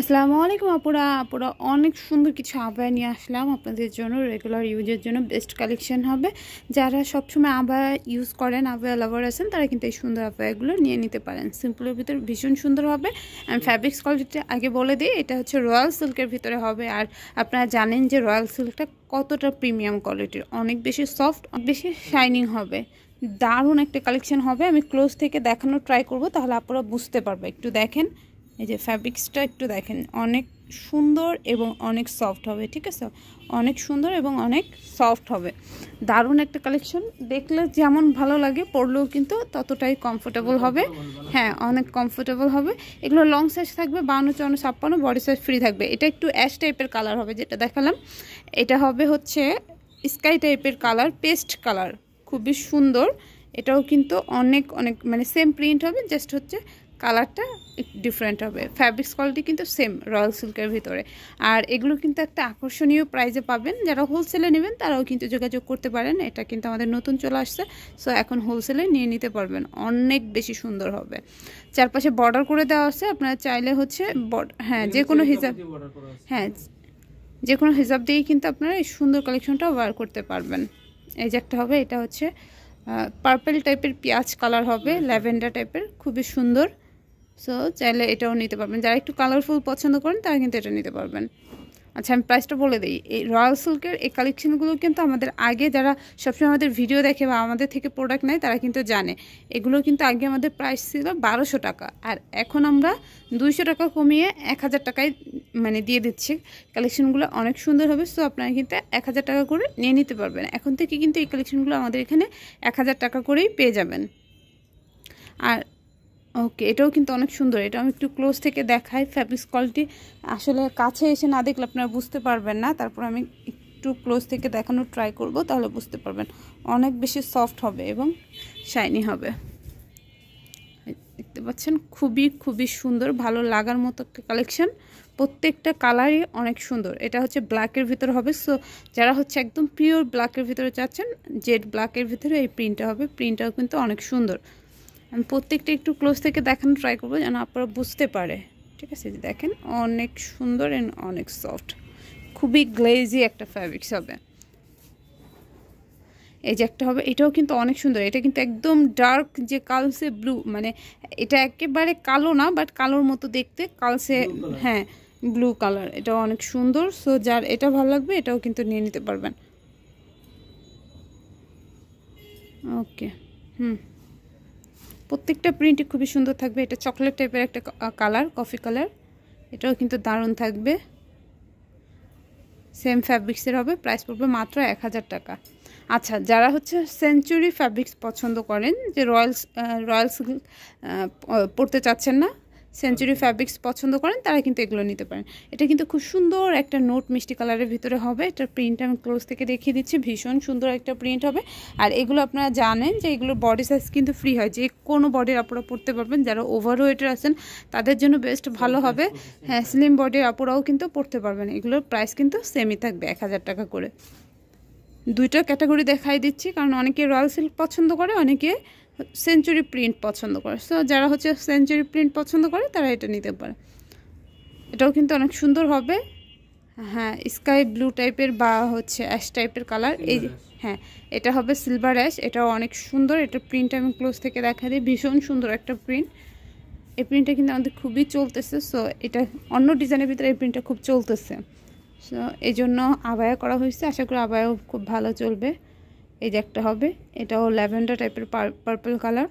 আসসালামু আলাইকুম আপুরা আপুরা অনেক সুন্দর কিছু আবায়া নিয়ে আসলাম আপনাদের জন্য রেগুলার ইউজের জন্য বেস্ট কালেকশন হবে যারা সবসময় আবায়া ইউজ করেন আবায়া লাভার আছেন তারা কিন্তু এই সুন্দর আবায়াগুলো নিয়ে নিতে পারেন সিম্পলের ভিতরে ভীষণ সুন্দর হবে অ্যান্ড ফ্যাব্রিক্স কোয়ালিটি আগে বলে দিই এটা হচ্ছে রয়্যাল সিল্কের ভিতরে হবে আর আপনারা জানেন যে রয়্যাল সিল্কটা কতটা প্রিমিয়াম কোয়ালিটির অনেক বেশি সফট অনেক বেশি শাইনিং হবে দারুণ একটা কালেকশন হবে আমি ক্লোজ থেকে দেখানোর ট্রাই করবো তাহলে আপনারা বুঝতে পারবে একটু দেখেন এই যে ফ্যাব্রিক্সটা একটু দেখেন অনেক সুন্দর এবং অনেক সফট হবে ঠিক আছে অনেক সুন্দর এবং অনেক সফট হবে দারুণ একটা কালেকশন দেখলে যেমন ভালো লাগে পরলেও কিন্তু ততটাই কমফোর্টেবল হবে হ্যাঁ অনেক কমফোর্টেবল হবে এগুলো লং সাইজ থাকবে বান্ন চুয়ান্ন ছাপ্পান্ন বডি সাইজ ফ্রি থাকবে এটা একটু অ্যাশ টাইপের কালার হবে যেটা দেখালাম এটা হবে হচ্ছে স্কাই টাইপের কালার পেস্ট কালার খুবই সুন্দর এটাও কিন্তু অনেক অনেক মানে সেম প্রিন্ট হবে জাস্ট হচ্ছে কালারটা ডিফারেন্ট হবে ফ্যাব্রিক্স কোয়ালিটি কিন্তু সেম রয়্যাল সিল্কের ভিতরে আর এগুলো কিন্তু একটা আকর্ষণীয় প্রাইজে পাবেন যারা হোলসেলে নেবেন তারাও কিন্তু যোগাযোগ করতে পারেন এটা কিন্তু আমাদের নতুন চলে আসছে সো এখন হোলসেলে নিয়ে নিতে পারবেন অনেক বেশি সুন্দর হবে চারপাশে বর্ডার করে দেওয়া আছে আপনারা চাইলে হচ্ছে হ্যাঁ যে কোনো হিসাব হ্যাঁ যে কোনো হিসাব দিয়েই কিন্তু আপনারা এই সুন্দর কালেকশনটা ওয়ার করতে পারবেন এই যে একটা হবে এটা হচ্ছে পার্পেল টাইপের পেঁয়াজ কালার হবে ল্যাভেন্ডার টাইপের খুবই সুন্দর সো চাইলে এটাও নিতে পারবেন যারা একটু কালারফুল পছন্দ করেন তারা কিন্তু এটা নিতে পারবেন আচ্ছা আমি প্রাইসটা বলে দিই এই রয়্যাল সিল্কের এই কালেকশানগুলো কিন্তু আমাদের আগে যারা সবসময় আমাদের ভিডিও দেখে বা আমাদের থেকে প্রোডাক্ট নেয় তারা কিন্তু জানে এগুলো কিন্তু আগে আমাদের প্রাইস ছিল বারোশো টাকা আর এখন আমরা দুইশো টাকা কমিয়ে এক হাজার টাকায় মানে দিয়ে দিচ্ছি কালেকশনগুলো অনেক সুন্দর হবে সো আপনারা কিন্তু এক হাজার টাকা করে নিয়ে নিতে পারবেন এখন থেকে কিন্তু এই কালেকশনগুলো আমাদের এখানে এক হাজার টাকা করেই পেয়ে যাবেন আর ওকে এটাও কিন্তু অনেক সুন্দর এটা আমি একটু ক্লোজ থেকে দেখাই ফ্যাব্রিক্স কোয়ালিটি আসলে কাছে এসে না দেখলে আপনারা বুঝতে পারবেন না তারপর আমি একটু ক্লোজ থেকে দেখানোর ট্রাই করব তাহলে বুঝতে পারবেন অনেক বেশি সফট হবে এবং শাইনি হবে দেখতে পাচ্ছেন খুবই খুবই সুন্দর ভালো লাগার মতো একটা কালেকশন প্রত্যেকটা কালারই অনেক সুন্দর এটা হচ্ছে ব্ল্যাকের ভিতর হবে সো যারা হচ্ছে একদম পিওর ব্ল্যাকের ভিতরে চাচ্ছেন জেড ব্ল্যাকের ভিতরে এই প্রিন্টটা হবে প্রিন্টটাও কিন্তু অনেক সুন্দর আমি প্রত্যেকটা একটু ক্লোজ থেকে দেখানো ট্রাই করবো যেন আপনারা বুঝতে পারে ঠিক আছে দেখেন অনেক সুন্দর অ্যান্ড অনেক সফট খুবই গ্লেজি একটা ফ্যাব্রিক্স হবে এই যে একটা হবে এটাও কিন্তু অনেক সুন্দর এটা কিন্তু একদম ডার্ক যে কালসে ব্লু মানে এটা একেবারে কালো না বাট কালোর মতো দেখতে কালসে হ্যাঁ ব্লু কালার এটাও অনেক সুন্দর সো যার এটা ভালো লাগবে এটাও কিন্তু নিয়ে নিতে পারবেন ওকে হুম প্রত্যেকটা প্রিন্টই খুবই সুন্দর থাকবে এটা চকলেট টাইপের একটা কালার কফি কালার এটাও কিন্তু দারুণ থাকবে সেম ফ্যাব্রিক্সের হবে প্রাইস পড়বে মাত্র এক হাজার টাকা আচ্ছা যারা হচ্ছে সেঞ্চুরি ফ্যাব্রিক্স পছন্দ করেন যে রয়্যালস রয়্যালস পড়তে চাচ্ছেন না সেঞ্চুরি ফ্যাব্রিক্স পছন্দ করেন তারা কিন্তু এগুলো নিতে পারেন এটা কিন্তু খুব সুন্দর একটা নোট মিষ্টি কালারের ভিতরে হবে এটার প্রিন্ট আমি ক্লোজ থেকে দেখিয়ে দিচ্ছি ভীষণ সুন্দর একটা প্রিন্ট হবে আর এগুলো আপনারা জানেন যে এগুলোর বডি সাইজ কিন্তু ফ্রি হয় যে কোনো বডির আপুরা পড়তে পারবেন যারা ওভার ওয়েটের আছেন তাদের জন্য বেস্ট ভালো হবে হ্যাঁ স্লিম বডির আপুরাও কিন্তু পড়তে পারবেন এগুলোর প্রাইস কিন্তু সেমই থাকবে এক হাজার টাকা করে দুইটা ক্যাটাগরি দেখাই দিচ্ছি কারণ অনেকে রয়্যাল সিল্ক পছন্দ করে অনেকে সেঞ্চুরি প্রিন্ট পছন্দ করে সো যারা হচ্ছে সেঞ্চুরি প্রিন্ট পছন্দ করে তারা এটা নিতে পারে এটাও কিন্তু অনেক সুন্দর হবে হ্যাঁ স্কাই ব্লু টাইপের বা হচ্ছে অ্যাশ টাইপের কালার এই হ্যাঁ এটা হবে সিলভার অ্যাশ এটাও অনেক সুন্দর এটা প্রিন্ট আমি ক্লোজ থেকে দেখা দিই ভীষণ সুন্দর একটা প্রিন্ট এই প্রিন্টটা কিন্তু আমাদের খুবই চলতেছে সো এটা অন্য ডিজাইনের ভিতরে এই প্রিন্টটা খুব চলতেছে সো এই জন্য আবায়া করা হয়েছে আশা করি আবায়াও খুব ভালো চলবে এই যে একটা হবে এটাও ল্যাভেন্ডার টাইপের পার্পল কালার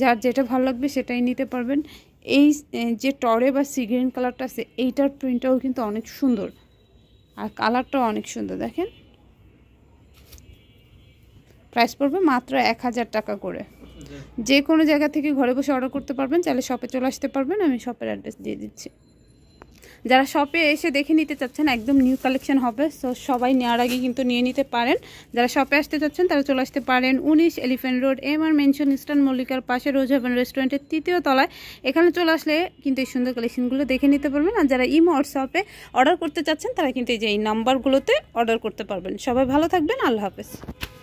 যার যেটা ভালো লাগবে সেটাই নিতে পারবেন এই যে টরে বা সিগ্রেন কালারটা আছে এইটার প্রিন্টটাও কিন্তু অনেক সুন্দর আর কালারটাও অনেক সুন্দর দেখেন প্রাইস পড়বে মাত্র এক হাজার টাকা করে যে কোনো জায়গা থেকে ঘরে বসে অর্ডার করতে পারবেন চাইলে শপে চলে আসতে পারবেন আমি শপের অ্যাড্রেস দিয়ে দিচ্ছি যারা শপে এসে দেখে নিতে চাচ্ছেন একদম নিউ কালেকশন হবে সো সবাই নেওয়ার আগে কিন্তু নিয়ে নিতে পারেন যারা শপে আসতে চাচ্ছেন তারা চলে আসতে পারেন উনিশ Elephant Road M R mansion Eastern মল্লিকার পাশে রোজ হ্যাভেন রেস্টুরেন্টের তৃতীয় তলায় এখানে চলে আসলে কিন্তু এই সুন্দর কালেকশনগুলো দেখে নিতে পারবেন আর যারা ইমো হোয়াটসঅ্যাপে অর্ডার করতে চাচ্ছেন তারা কিন্তু এই যে এই নাম্বারগুলোতে অর্ডার করতে পারবেন সবাই ভালো থাকবেন আল্লাহ হাফেজ